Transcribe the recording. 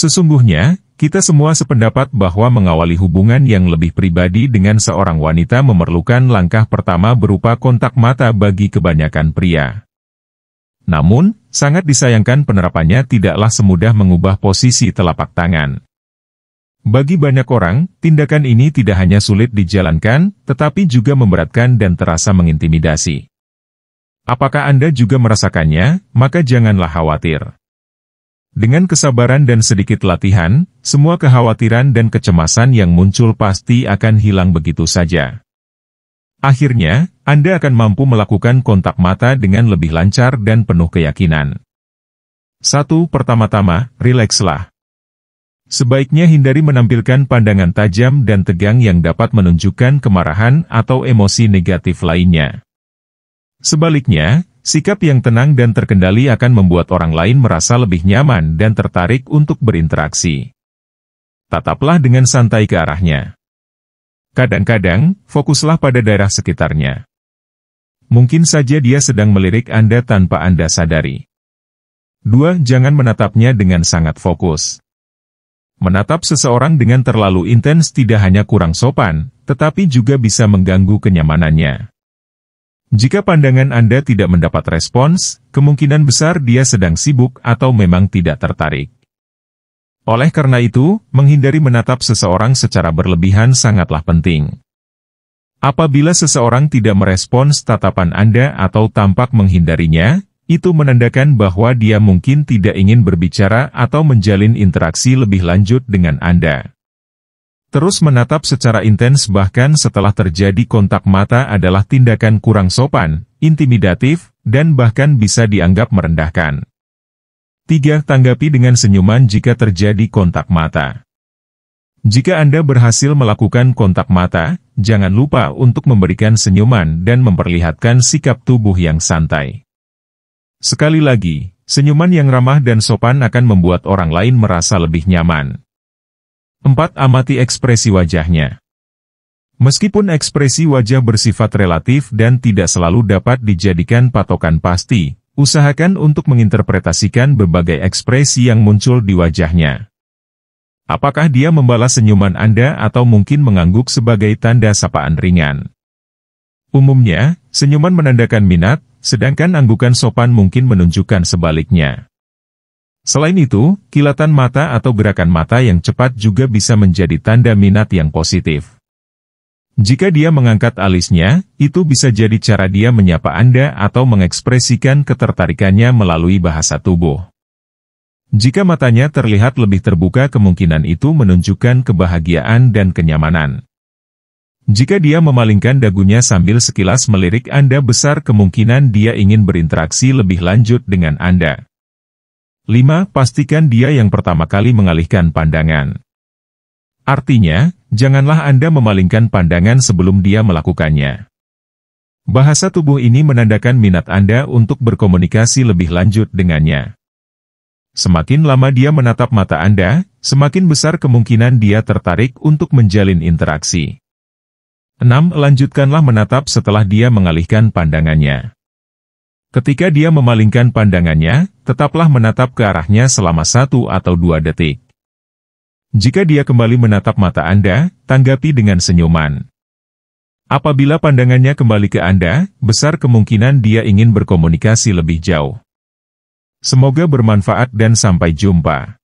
Sesungguhnya, kita semua sependapat bahwa mengawali hubungan yang lebih pribadi dengan seorang wanita memerlukan langkah pertama berupa kontak mata bagi kebanyakan pria. Namun, sangat disayangkan penerapannya tidaklah semudah mengubah posisi telapak tangan. Bagi banyak orang, tindakan ini tidak hanya sulit dijalankan, tetapi juga memberatkan dan terasa mengintimidasi. Apakah Anda juga merasakannya? Maka janganlah khawatir. Dengan kesabaran dan sedikit latihan, semua kekhawatiran dan kecemasan yang muncul pasti akan hilang begitu saja. Akhirnya, Anda akan mampu melakukan kontak mata dengan lebih lancar dan penuh keyakinan. Satu, Pertama-tama, rilekslah. Sebaiknya hindari menampilkan pandangan tajam dan tegang yang dapat menunjukkan kemarahan atau emosi negatif lainnya. Sebaliknya, Sikap yang tenang dan terkendali akan membuat orang lain merasa lebih nyaman dan tertarik untuk berinteraksi. Tataplah dengan santai ke arahnya. Kadang-kadang, fokuslah pada daerah sekitarnya. Mungkin saja dia sedang melirik Anda tanpa Anda sadari. 2. Jangan menatapnya dengan sangat fokus. Menatap seseorang dengan terlalu intens tidak hanya kurang sopan, tetapi juga bisa mengganggu kenyamanannya. Jika pandangan Anda tidak mendapat respons, kemungkinan besar dia sedang sibuk atau memang tidak tertarik. Oleh karena itu, menghindari menatap seseorang secara berlebihan sangatlah penting. Apabila seseorang tidak merespons tatapan Anda atau tampak menghindarinya, itu menandakan bahwa dia mungkin tidak ingin berbicara atau menjalin interaksi lebih lanjut dengan Anda. Terus menatap secara intens bahkan setelah terjadi kontak mata adalah tindakan kurang sopan, intimidatif, dan bahkan bisa dianggap merendahkan. 3. Tanggapi dengan senyuman jika terjadi kontak mata. Jika Anda berhasil melakukan kontak mata, jangan lupa untuk memberikan senyuman dan memperlihatkan sikap tubuh yang santai. Sekali lagi, senyuman yang ramah dan sopan akan membuat orang lain merasa lebih nyaman. 4. Amati ekspresi wajahnya. Meskipun ekspresi wajah bersifat relatif dan tidak selalu dapat dijadikan patokan pasti, usahakan untuk menginterpretasikan berbagai ekspresi yang muncul di wajahnya. Apakah dia membalas senyuman Anda atau mungkin mengangguk sebagai tanda sapaan ringan? Umumnya, senyuman menandakan minat, sedangkan anggukan sopan mungkin menunjukkan sebaliknya. Selain itu, kilatan mata atau gerakan mata yang cepat juga bisa menjadi tanda minat yang positif. Jika dia mengangkat alisnya, itu bisa jadi cara dia menyapa Anda atau mengekspresikan ketertarikannya melalui bahasa tubuh. Jika matanya terlihat lebih terbuka kemungkinan itu menunjukkan kebahagiaan dan kenyamanan. Jika dia memalingkan dagunya sambil sekilas melirik Anda besar kemungkinan dia ingin berinteraksi lebih lanjut dengan Anda. 5. Pastikan dia yang pertama kali mengalihkan pandangan. Artinya, janganlah Anda memalingkan pandangan sebelum dia melakukannya. Bahasa tubuh ini menandakan minat Anda untuk berkomunikasi lebih lanjut dengannya. Semakin lama dia menatap mata Anda, semakin besar kemungkinan dia tertarik untuk menjalin interaksi. 6. Lanjutkanlah menatap setelah dia mengalihkan pandangannya. Ketika dia memalingkan pandangannya, tetaplah menatap ke arahnya selama satu atau dua detik. Jika dia kembali menatap mata Anda, tanggapi dengan senyuman. Apabila pandangannya kembali ke Anda, besar kemungkinan dia ingin berkomunikasi lebih jauh. Semoga bermanfaat dan sampai jumpa.